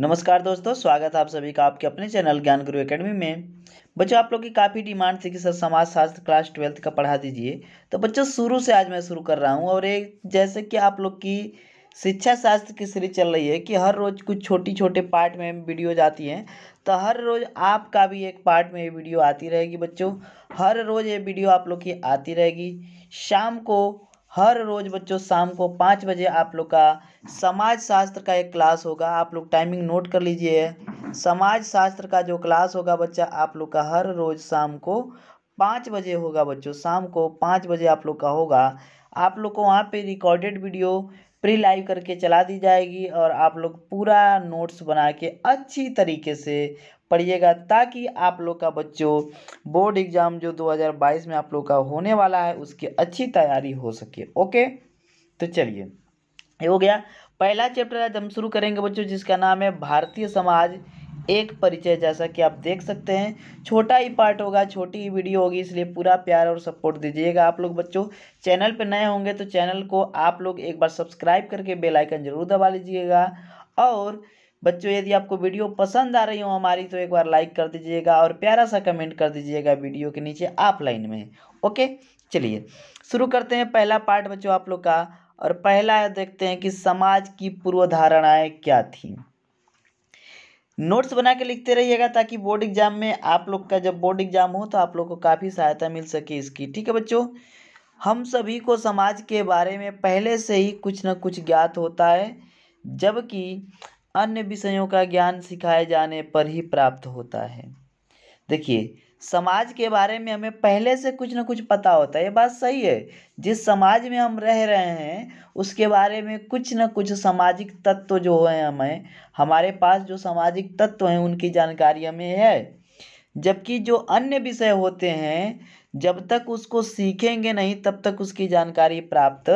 नमस्कार दोस्तों स्वागत है आप सभी का आपके अपने चैनल ज्ञान गुरु एकेडमी में बच्चों आप लोग की काफ़ी डिमांड थी कि सर समाजशास्त्र क्लास ट्वेल्थ का पढ़ा दीजिए तो बच्चों शुरू से आज मैं शुरू कर रहा हूँ और एक जैसे कि आप लोग की शिक्षा शास्त्र की सीरीज चल रही है कि हर रोज़ कुछ छोटी छोटे पार्ट में वीडियोज आती हैं तो हर रोज़ आपका भी एक पार्ट में ये वीडियो आती रहेगी बच्चों हर रोज़ ये वीडियो आप लोग की आती रहेगी शाम को हर रोज़ बच्चों शाम को पाँच बजे आप लोग का समाज शास्त्र का एक क्लास होगा आप लोग टाइमिंग नोट कर लीजिए समाज शास्त्र का जो क्लास होगा बच्चा आप लोग का हर रोज़ शाम को पाँच बजे होगा बच्चों शाम को पाँच बजे आप लोग का होगा आप लोग को वहाँ पे रिकॉर्डेड वीडियो प्री लाइव करके चला दी जाएगी और आप लोग पूरा नोट्स बना के अच्छी तरीके से पढ़िएगा ताकि आप लोग का बच्चों बोर्ड एग्ज़ाम जो 2022 में आप लोग का होने वाला है उसकी अच्छी तैयारी हो सके ओके तो चलिए ये हो गया पहला चैप्टर आज हम शुरू करेंगे बच्चों जिसका नाम है भारतीय समाज एक परिचय जैसा कि आप देख सकते हैं छोटा ही पार्ट होगा छोटी ही वीडियो होगी इसलिए पूरा प्यार और सपोर्ट दीजिएगा आप लोग बच्चों चैनल पर नए होंगे तो चैनल को आप लोग एक बार सब्सक्राइब करके बेल आइकन जरूर दबा लीजिएगा और बच्चों यदि आपको वीडियो पसंद आ रही हो हमारी तो एक बार लाइक कर दीजिएगा और प्यारा सा कमेंट कर दीजिएगा वीडियो के नीचे आप लाइन में ओके चलिए शुरू करते हैं पहला पार्ट बच्चों आप लोग का और पहला है देखते हैं कि समाज की पूर्व धारणाएं क्या थी नोट्स बना के लिखते रहिएगा ताकि बोर्ड एग्जाम में आप लोग का जब बोर्ड एग्जाम हो तो आप लोग को काफ़ी सहायता मिल सके इसकी ठीक है बच्चों हम सभी को समाज के बारे में पहले से ही कुछ ना कुछ ज्ञात होता है जबकि अन्य विषयों का ज्ञान सिखाए जाने पर ही प्राप्त होता है देखिए समाज के बारे में हमें पहले से कुछ ना कुछ पता होता है ये बात सही है जिस समाज में हम रह रहे हैं उसके बारे में कुछ ना कुछ सामाजिक तत्व जो है हमें हमारे पास जो सामाजिक तत्व हैं उनकी जानकारी हमें है जबकि जो अन्य विषय होते हैं जब तक उसको सीखेंगे नहीं तब तक उसकी जानकारी प्राप्त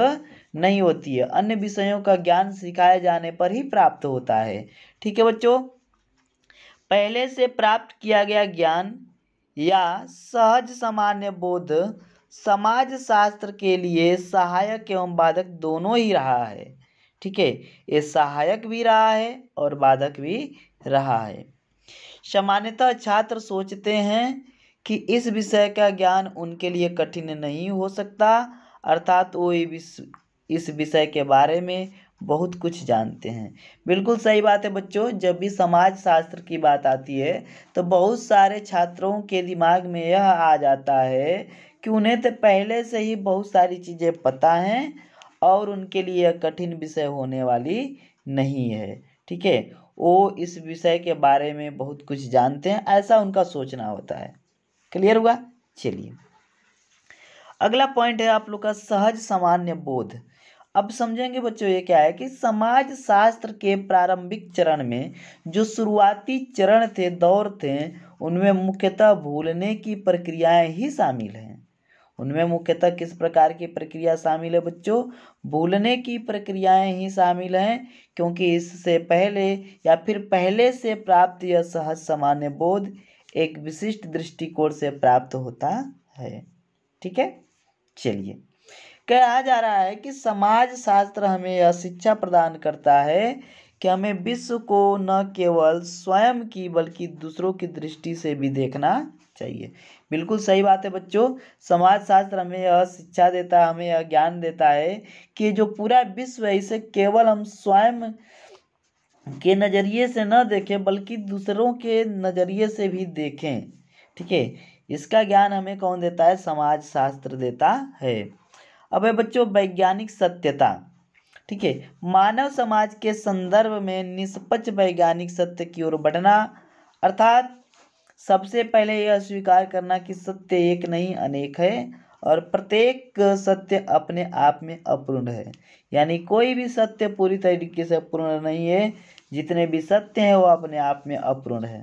नहीं होती है अन्य विषयों का ज्ञान सिखाए जाने पर ही प्राप्त होता है ठीक है बच्चों पहले से प्राप्त किया गया ज्ञान या सहज सामान्य बोध समाज शास्त्र के लिए सहायक एवं बाधक दोनों ही रहा है ठीक है ये सहायक भी रहा है और बाधक भी रहा है सामान्यतः छात्र सोचते हैं कि इस विषय का ज्ञान उनके लिए कठिन नहीं हो सकता अर्थात वो इस विषय के बारे में बहुत कुछ जानते हैं बिल्कुल सही बात है बच्चों जब भी समाज शास्त्र की बात आती है तो बहुत सारे छात्रों के दिमाग में यह आ जाता है कि उन्हें तो पहले से ही बहुत सारी चीज़ें पता हैं और उनके लिए कठिन विषय होने वाली नहीं है ठीक है वो इस विषय के बारे में बहुत कुछ जानते हैं ऐसा उनका सोचना होता है क्लियर हुआ चलिए अगला पॉइंट है आप लोग का सहज सामान्य बोध अब समझेंगे बच्चों ये क्या है कि समाज शास्त्र के प्रारंभिक चरण में जो शुरुआती चरण थे दौर थे उनमें मुख्यतः भूलने की प्रक्रियाएं ही शामिल हैं उनमें मुख्यतः किस प्रकार की प्रक्रिया शामिल है बच्चों भूलने की प्रक्रियाएं ही शामिल हैं क्योंकि इससे पहले या फिर पहले से प्राप्त यह सहज सामान्य बोध एक विशिष्ट दृष्टिकोण से प्राप्त होता है ठीक है चलिए कहा जा रहा है कि समाज शास्त्र हमें यह शिक्षा प्रदान करता है कि हमें विश्व को न केवल स्वयं की बल्कि दूसरों की दृष्टि से भी देखना चाहिए बिल्कुल सही बात है बच्चों समाजशास्त्र हमें यह शिक्षा देता है हमें यह ज्ञान देता है कि जो पूरा विश्व है इसे केवल हम स्वयं के नज़रिए से न देखें बल्कि दूसरों के नज़रिए से भी देखें ठीक है इसका ज्ञान हमें कौन देता है समाजशास्त्र देता है अब है बच्चों वैज्ञानिक सत्यता ठीक है मानव समाज के संदर्भ में निष्पक्ष वैज्ञानिक सत्य की ओर बढ़ना अर्थात सबसे पहले यह स्वीकार करना कि सत्य एक नहीं अनेक है और प्रत्येक सत्य अपने आप में अपूर्ण है यानी कोई भी सत्य पूरी तरीके से अपूर्ण नहीं है जितने भी सत्य हैं वो अपने आप में अपूर्ण है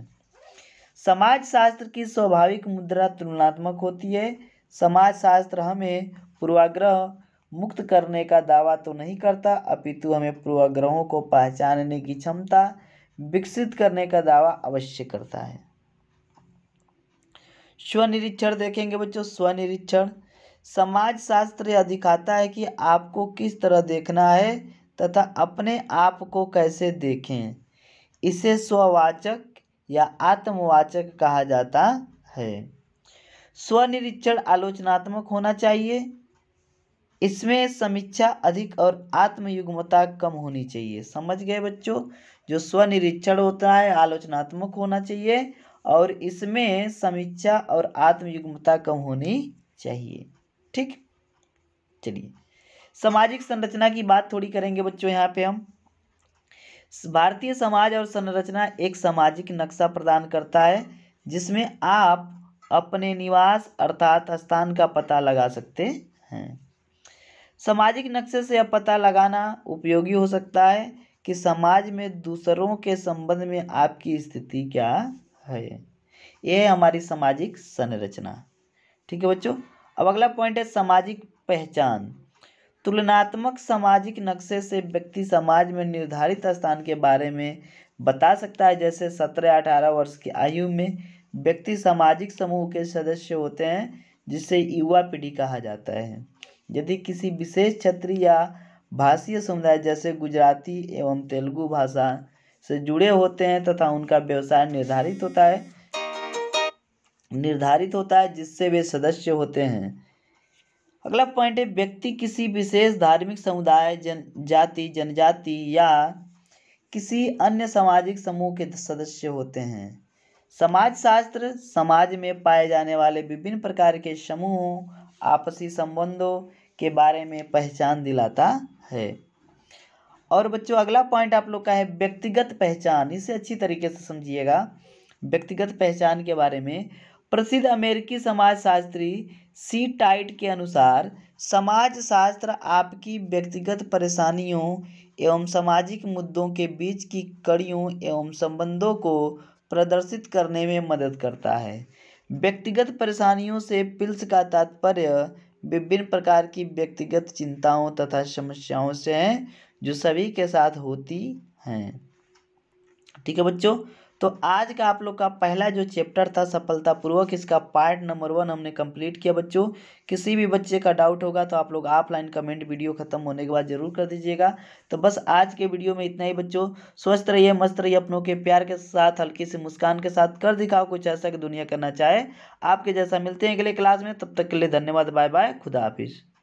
समाज शास्त्र की स्वाभाविक मुद्रा तुलनात्मक होती है समाज शास्त्र हमें पूर्वाग्रह मुक्त करने का दावा तो नहीं करता अपितु हमें पूर्वाग्रहों को पहचानने की क्षमता विकसित करने का दावा अवश्य करता है स्वनिरीक्षण देखेंगे बच्चों स्वनिरीक्षण समाज शास्त्र यह दिखाता है कि आपको किस तरह देखना है तथा अपने आप को कैसे देखें इसे स्ववाचक या आत्मवाचक कहा जाता है स्वनिरीक्षण आलोचनात्मक होना चाहिए इसमें समीक्षा अधिक और आत्मयुग्मता कम होनी चाहिए समझ गए बच्चों जो स्वनिरीक्षण होता है आलोचनात्मक होना चाहिए और इसमें समीक्षा और आत्मयुग्मता कम होनी चाहिए ठीक चलिए सामाजिक संरचना की बात थोड़ी करेंगे बच्चों यहाँ पे हम भारतीय समाज और संरचना एक सामाजिक नक्शा प्रदान करता है जिसमें आप अपने निवास अर्थात स्थान का पता लगा सकते हैं सामाजिक नक्शे से यह पता लगाना उपयोगी हो सकता है कि समाज में दूसरों के संबंध में आपकी स्थिति क्या है यह हमारी सामाजिक संरचना ठीक है बच्चों अब अगला पॉइंट है सामाजिक पहचान तुलनात्मक सामाजिक नक्शे से व्यक्ति समाज में निर्धारित स्थान के बारे में बता सकता है जैसे सत्रह अठारह वर्ष की आयु में व्यक्ति सामाजिक समूह के सदस्य होते हैं जिसे युवा पीढ़ी कहा जाता है यदि किसी विशेष क्षेत्रीय या भाषीय समुदाय जैसे गुजराती एवं तेलुगु भाषा से जुड़े होते हैं तथा उनका व्यवसाय निर्धारित होता है निर्धारित होता है जिससे वे सदस्य होते हैं अगला पॉइंट है व्यक्ति किसी विशेष धार्मिक समुदाय जन जाति जनजाति या किसी अन्य सामाजिक समूह के सदस्य होते हैं समाजशास्त्र समाज में पाए जाने वाले विभिन्न प्रकार के समूहों आपसी संबंधों के बारे में पहचान दिलाता है और बच्चों अगला पॉइंट आप लोग का है व्यक्तिगत पहचान इसे अच्छी तरीके से समझिएगा व्यक्तिगत पहचान के बारे में प्रसिद्ध अमेरिकी समाजशास्त्री सी टाइट के अनुसार समाजशास्त्र आपकी व्यक्तिगत परेशानियों एवं सामाजिक मुद्दों के बीच की कड़ियों एवं संबंधों को प्रदर्शित करने में मदद करता है व्यक्तिगत परेशानियों से पिल्स का तात्पर्य विभिन्न प्रकार की व्यक्तिगत चिंताओं तथा समस्याओं से है जो सभी के साथ होती हैं ठीक है बच्चों तो आज का आप लोग का पहला जो चैप्टर था सफलतापूर्वक इसका पार्ट नंबर वन हमने कंप्लीट किया बच्चों किसी भी बच्चे का डाउट होगा तो आप लोग ऑफलाइन कमेंट वीडियो खत्म होने के बाद जरूर कर दीजिएगा तो बस आज के वीडियो में इतना ही बच्चों स्वस्थ रहिए मस्त रहिए अपनों के प्यार के साथ हल्की सी मुस्कान के साथ कर दिखाओ कुछ ऐसा कि दुनिया करना चाहे आपके जैसा मिलते हैं अगले क्लास में तब तक के लिए धन्यवाद बाय बाय खुदा हाफिज़